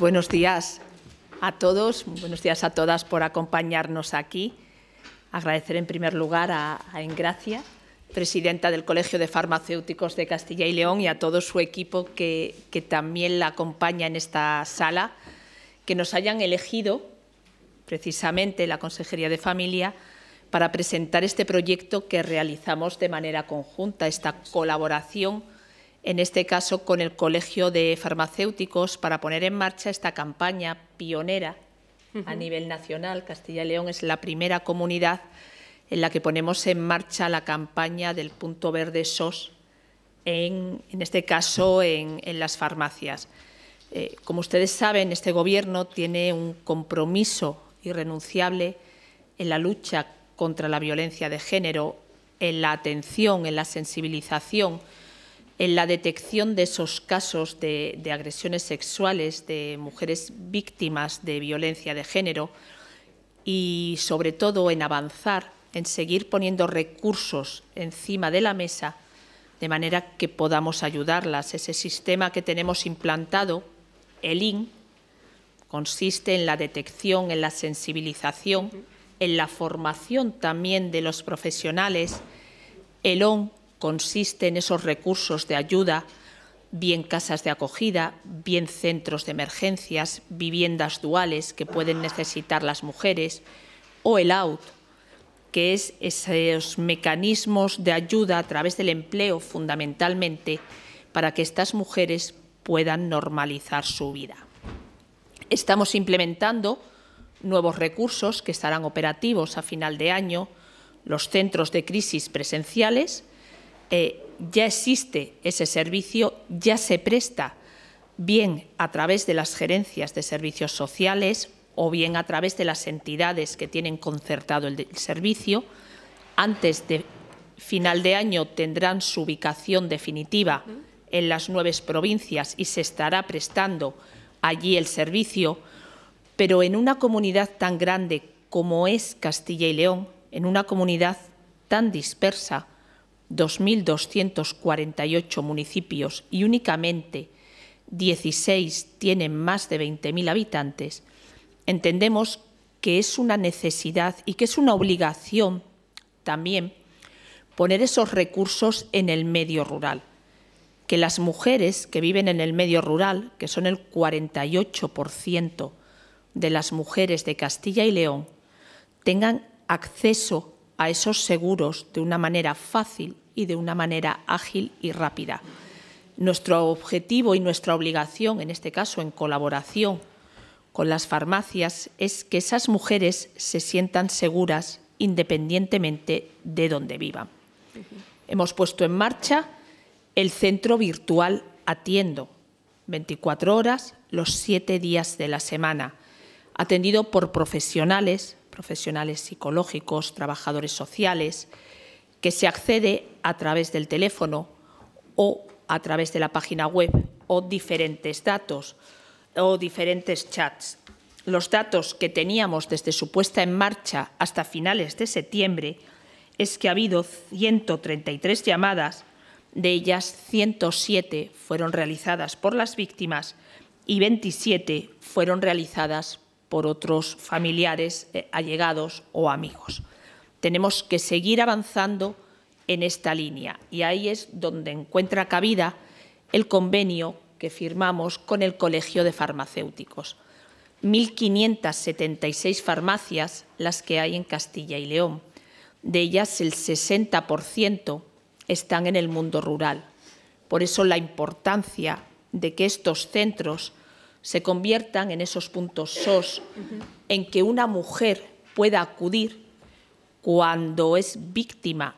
Buenos días a todos, buenos días a todas por acompañarnos aquí. Agradecer en primer lugar a, Engracia, presidenta del Colegio de Farmacéuticos de Castilla y León, y a todo su equipo que, que también la acompaña en esta sala, que nos hayan elegido precisamente la Consejería de Familia para presentar este proyecto que realizamos de manera conjunta, esta colaboración en este caso con el Colegio de Farmacéuticos, para poner en marcha esta campaña pionera a nivel nacional. Castilla y León es la primera comunidad en la que ponemos en marcha la campaña del punto verde SOS, en, este caso en, las farmacias. Eh, como ustedes saben, este Gobierno tiene un compromiso irrenunciable en la lucha contra la violencia de género, en la atención, en la sensibilización en la detección de esos casos de, agresiones sexuales de mujeres víctimas de violencia de género y, sobre todo, en avanzar, en seguir poniendo recursos encima de la mesa de manera que podamos ayudarlas. Ese sistema que tenemos implantado, el IN, consiste en la detección, en la sensibilización, en la formación también de los profesionales. El ON consiste en esos recursos de ayuda, bien casas de acogida, bien centros de emergencias, viviendas duales que pueden necesitar las mujeres, o el out, que es esos mecanismos de ayuda a través del empleo fundamentalmente para que estas mujeres puedan normalizar su vida. Estamos implementando nuevos recursos que estarán operativos a final de año, los centros de crisis presenciales, eh, ya existe ese servicio, ya se presta, bien a través de las gerencias de servicios sociales o bien a través de las entidades que tienen concertado el, el servicio. Antes de final de año tendrán su ubicación definitiva en las nueve provincias y se estará prestando allí el servicio, pero en una comunidad tan grande como es Castilla y León, en una comunidad tan dispersa, 2.248 municipios y únicamente 16 tienen más de 20.000 habitantes, entendemos que es una necesidad y que es una obligación también poner esos recursos en el medio rural. Que las mujeres que viven en el medio rural, que son el 48% de las mujeres de Castilla y León, tengan acceso a esos seguros de una manera fácil y de una manera ágil y rápida. Nuestro objetivo y nuestra obligación, en este caso en colaboración con las farmacias, es que esas mujeres se sientan seguras independientemente de donde vivan. Hemos puesto en marcha el centro virtual Atiendo, 24 horas los 7 días de la semana, atendido por profesionales, profesionales psicológicos, trabajadores sociales, que se accede a través del teléfono o a través de la página web o diferentes datos o diferentes chats. Los datos que teníamos desde su puesta en marcha hasta finales de septiembre es que ha habido 133 llamadas, de ellas 107 fueron realizadas por las víctimas y 27 fueron realizadas por otros familiares, eh, allegados o amigos. Tenemos que seguir avanzando en esta línea y ahí es donde encuentra cabida el convenio que firmamos con el Colegio de Farmacéuticos. 1.576 farmacias las que hay en Castilla y León. De ellas el 60% están en el mundo rural. Por eso la importancia de que estos centros se conviertan en esos puntos SOS en que una mujer pueda acudir cuando es víctima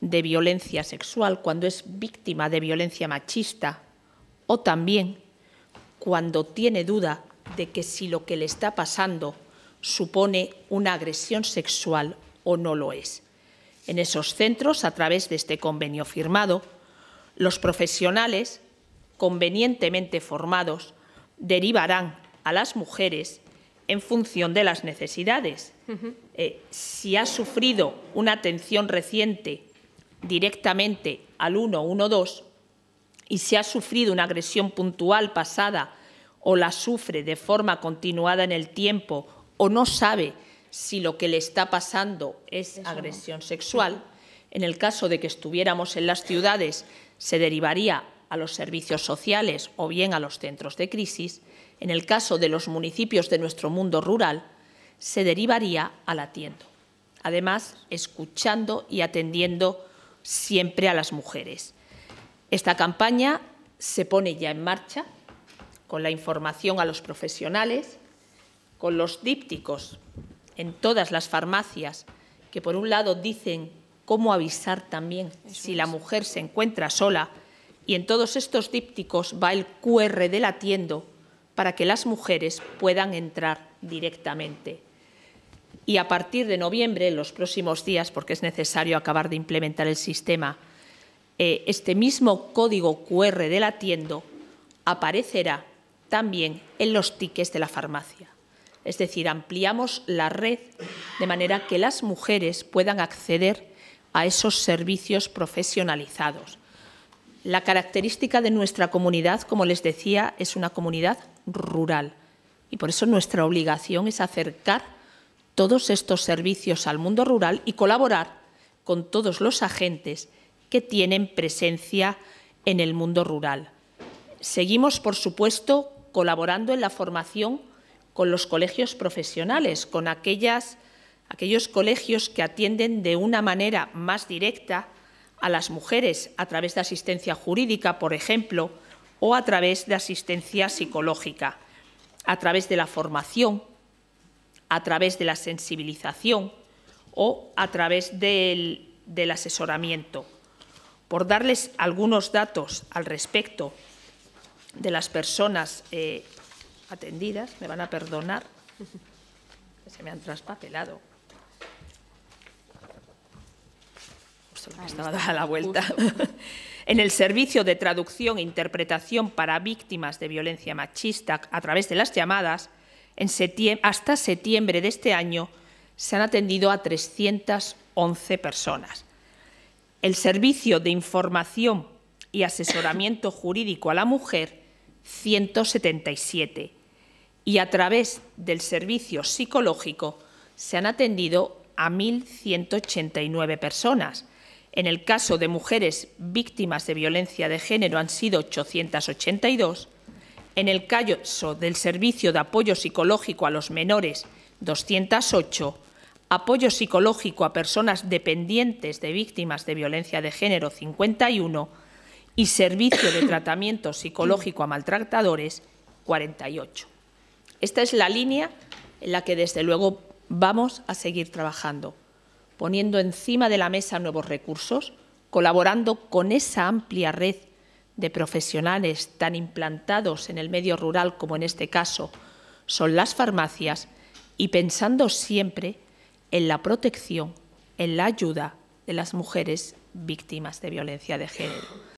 de violencia sexual, cuando es víctima de violencia machista o también cuando tiene duda de que si lo que le está pasando supone una agresión sexual o no lo es. En esos centros, a través de este convenio firmado, los profesionales convenientemente formados derivarán a las mujeres en función de las necesidades. Eh, si ha sufrido una atención reciente directamente al 112 y si ha sufrido una agresión puntual pasada o la sufre de forma continuada en el tiempo o no sabe si lo que le está pasando es agresión sexual, en el caso de que estuviéramos en las ciudades, se derivaría a los servicios sociales o bien a los centros de crisis en el caso de los municipios de nuestro mundo rural, se derivaría a la Además, escuchando y atendiendo siempre a las mujeres. Esta campaña se pone ya en marcha con la información a los profesionales, con los dípticos en todas las farmacias, que por un lado dicen cómo avisar también si la mujer se encuentra sola, y en todos estos dípticos va el QR de la para que las mujeres puedan entrar directamente. Y a partir de noviembre, en los próximos días, porque es necesario acabar de implementar el sistema, eh, este mismo código QR de la tienda aparecerá también en los tickets de la farmacia. Es decir, ampliamos la red de manera que las mujeres puedan acceder a esos servicios profesionalizados. La característica de nuestra comunidad, como les decía, es una comunidad rural. Y por eso nuestra obligación es acercar todos estos servicios al mundo rural y colaborar con todos los agentes que tienen presencia en el mundo rural. Seguimos, por supuesto, colaborando en la formación con los colegios profesionales, con aquellas, aquellos colegios que atienden de una manera más directa a las mujeres a través de asistencia jurídica, por ejemplo, o a través de asistencia psicológica, a través de la formación, a través de la sensibilización o a través del, asesoramiento. Por darles algunos datos al respecto de las personas eh, atendidas, me van a perdonar, se me han traspapelado. Ah, estaba la vuelta. en el servicio de traducción e interpretación para víctimas de violencia machista a través de las llamadas, hasta septiembre de este año se han atendido a 311 personas. El servicio de información y asesoramiento jurídico a la mujer, 177. Y a través del servicio psicológico se han atendido a 1.189 personas en el caso de mujeres víctimas de violencia de género han sido 882. En el caso del Servicio de Apoyo Psicológico a los Menores, 208. Apoyo Psicológico a Personas Dependientes de Víctimas de Violencia de Género, 51. Y Servicio de Tratamiento Psicológico a Maltratadores, 48. Esta es la línea en la que, desde luego, vamos a seguir trabajando poniendo encima de la mesa nuevos recursos, colaborando con esa amplia red de profesionales tan implantados en el medio rural como en este caso son las farmacias y pensando siempre en la protección, en la ayuda de las mujeres víctimas de violencia de género.